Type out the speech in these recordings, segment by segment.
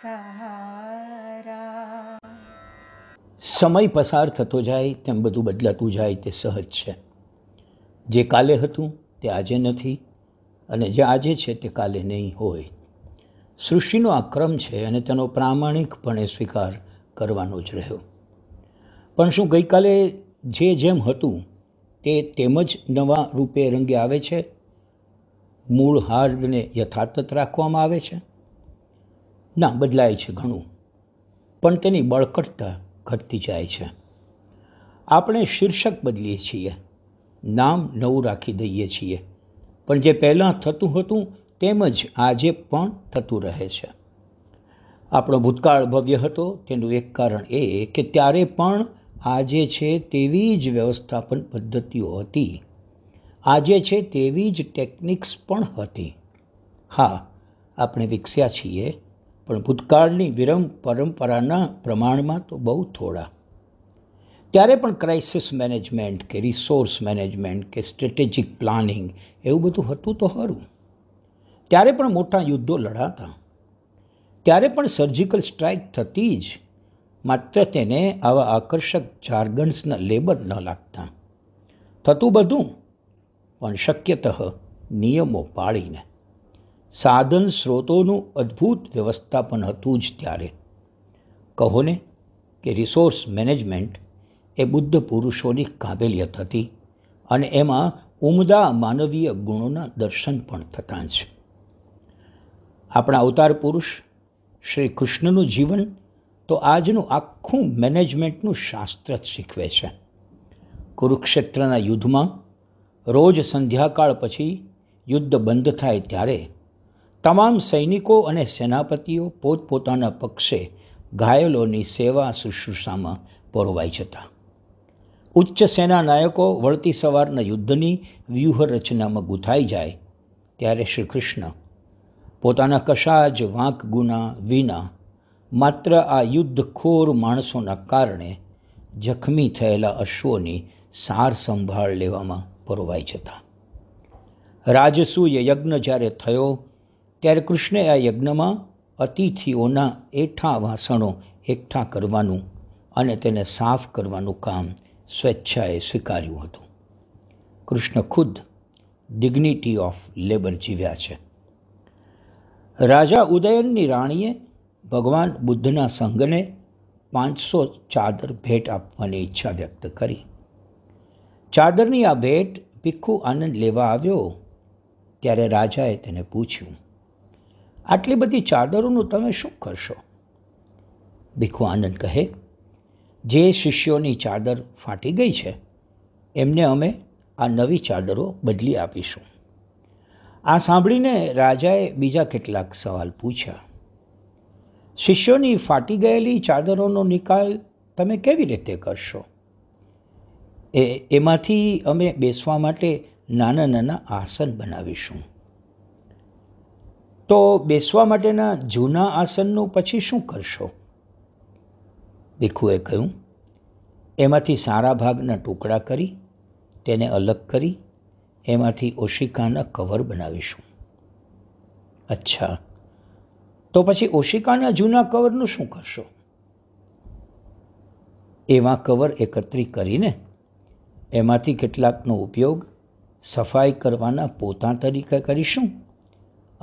સમય પસાર થતો જાય તેમ બધું બદલાતું જાય તે સહજ છે જે કાલે હતું તે આજે નથી અને જે આજે છે તે કાલે નહીં હોય સૃષ્ટિનો આ ક્રમ છે અને તેનો પ્રામાણિકપણે સ્વીકાર કરવાનો જ રહ્યો પણ શું ગઈકાલે જે જેમ હતું તે તેમ જ નવા રૂપે રંગે આવે છે મૂળ હાર્દને યથાર્થ રાખવામાં આવે છે ના બદલાય છે ઘણું પણ તેની બળકટતા ઘટતી જાય છે આપણે શીર્ષક બદલીએ છીએ નામ નવું રાખી દઈએ છીએ પણ જે પહેલાં થતું હતું તેમ જ આજે પણ થતું રહે છે આપણો ભૂતકાળ ભવ્ય હતો તેનું એક કારણ એ કે ત્યારે પણ આજે છે તેવી જ વ્યવસ્થાપન પદ્ધતિઓ હતી આજે છે તેવી જ ટેકનિક્સ પણ હતી હા આપણે વિકસ્યા છીએ પણ ભૂતકાળની વિરમ પરંપરાના પ્રમાણમાં તો બહુ થોડા ત્યારે પણ ક્રાઇસિસ મેનેજમેન્ટ કે રિસોર્સ મેનેજમેન્ટ કે સ્ટ્રેટેજિક પ્લાનિંગ એવું બધું હતું તો ખરું ત્યારે પણ મોટા યુદ્ધો લડાતા ત્યારે પણ સર્જિકલ સ્ટ્રાઇક થતી જ માત્ર તેને આવા આકર્ષક જાર્ગન્સના લેબલ ન લાગતા થતું બધું પણ શક્યતઃ નિયમો પાળીને સાધન સ્રોતોનું અદ્ભુત વ્યવસ્થાપન હતું જ ત્યારે કહોને કે રિસોર્સ મેનેજમેન્ટ એ બુદ્ધ પુરુષોની કાબેલિયત હતી અને એમાં ઉમદા માનવીય ગુણોના દર્શન પણ થતા છે આપણા અવતાર પુરુષ શ્રી કૃષ્ણનું જીવન તો આજનું આખું મેનેજમેન્ટનું શાસ્ત્ર જ શીખવે છે કુરુક્ષેત્રના યુદ્ધમાં રોજ સંધ્યાકાળ પછી યુદ્ધ બંધ થાય ત્યારે તમામ સૈનિકો અને સેનાપતિઓ પોતપોતાના પક્ષે ઘાયલોની સેવા શુશ્રૂષામાં પરોવાઈ જતા ઉચ્ચ સેના નાયકો વળતી સવારના યુદ્ધની વ્યૂહરચનામાં ગૂંથાઈ જાય ત્યારે શ્રી કૃષ્ણ પોતાના કશા જ વાંક ગુના વિના માત્ર આ યુદ્ધખોર માણસોના કારણે જખમી થયેલા અશ્વોની સાર સંભાળ લેવામાં પરોવાઈ જતા રાજસૂય યજ્ઞ જ્યારે થયો ત્યારે કૃષ્ણએ આ યજ્ઞમાં અતિથિઓના એઠા વાસણો એકઠા કરવાનું અને તેને સાફ કરવાનું કામ સ્વેચ્છાએ સ્વીકાર્યું હતું કૃષ્ણ ખુદ ડિગ્નિટી ઓફ લેબર જીવ્યા છે રાજા ઉદયનની રાણીએ ભગવાન બુદ્ધના સંઘને પાંચસો ચાદર ભેટ આપવાની ઈચ્છા વ્યક્ત કરી ચાદરની આ ભેટ ભીખુ આનંદ લેવા આવ્યો ત્યારે રાજાએ તેને પૂછ્યું આટલી બધી ચાદરોનું તમે શું કરશો ભીખુ આનંદ કહે જે શિષ્યોની ચાદર ફાટી ગઈ છે એમને અમે આ નવી ચાદરો બદલી આપીશું આ સાંભળીને રાજાએ બીજા કેટલાક સવાલ પૂછ્યા શિષ્યોની ફાટી ગયેલી ચાદરોનો નિકાલ તમે કેવી રીતે કરશો એ એમાંથી અમે બેસવા માટે નાના નાના આસન બનાવીશું તો બેસવા માટેના જૂના આસનનું પછી શું કરશો ભીખુએ કહ્યું એમાંથી સારા ભાગના ટુકડા કરી તેને અલગ કરી એમાંથી ઓશિકાના કવર બનાવીશું અચ્છા તો પછી ઓશિકાના જૂના કવરનું શું કરશો એવા કવર એકત્રિત કરીને એમાંથી કેટલાકનો ઉપયોગ સફાઈ કરવાના પોતા તરીકે કરીશું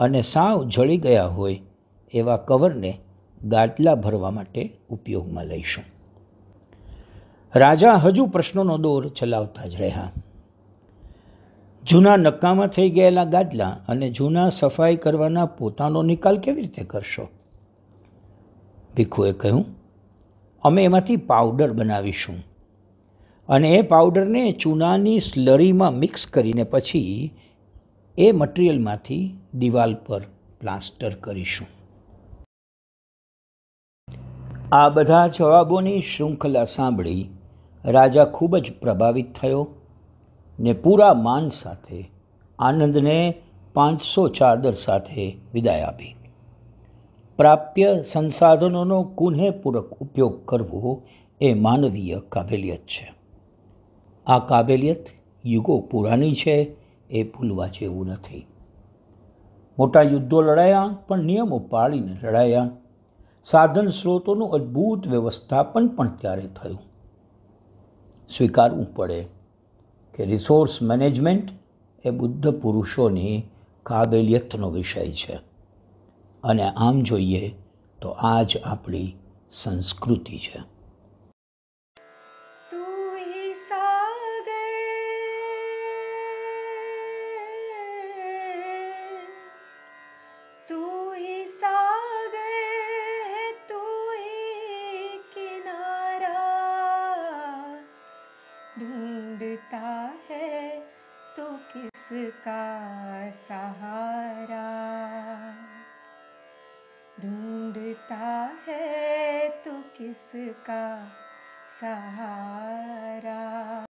અને સાવ જળી ગયા હોય એવા કવરને ગાદલા ભરવા માટે ઉપયોગમાં લઈશું રાજા હજુ પ્રશ્નોનો દોર ચલાવતા જ રહ્યા જૂના નક્કામાં થઈ ગયેલા ગાદલા અને જૂના સફાઈ કરવાના પોતાનો નિકાલ કેવી રીતે કરશો ભીખુએ કહ્યું અમે એમાંથી પાવડર બનાવીશું અને એ પાવડરને ચૂનાની સ્લરીમાં મિક્સ કરીને પછી એ મટીરિયલમાંથી દિવાલ પર પ્લાસ્ટર કરીશું આ બધા જવાબોની શૃંખલા સાંભળી રાજા ખૂબ જ પ્રભાવિત થયો ને પૂરા માન સાથે આનંદને પાંચસો ચાદર સાથે વિદાય આપી પ્રાપ્ય સંસાધનોનો કુનેપૂરક ઉપયોગ કરવો એ માનવીય કાબેલિયત છે આ કાબેલિયત યુગો પુરાની છે એ ભૂલવા જેવું નથી મોટા યુદ્ધો લડાયા પણ નિયમો પાળીને લડાયા સાધન સ્ત્રોતોનું અદ્ભુત વ્યવસ્થાપન પણ ત્યારે થયું સ્વીકારવું પડે કે રિસોર્સ મેનેજમેન્ટ એ બુદ્ધ પુરુષોની કાબેલિયતનો વિષય છે અને આમ જોઈએ તો આ જ આપણી સંસ્કૃતિ છે तेरा सहारा ढूंढता है तू किसका सहारा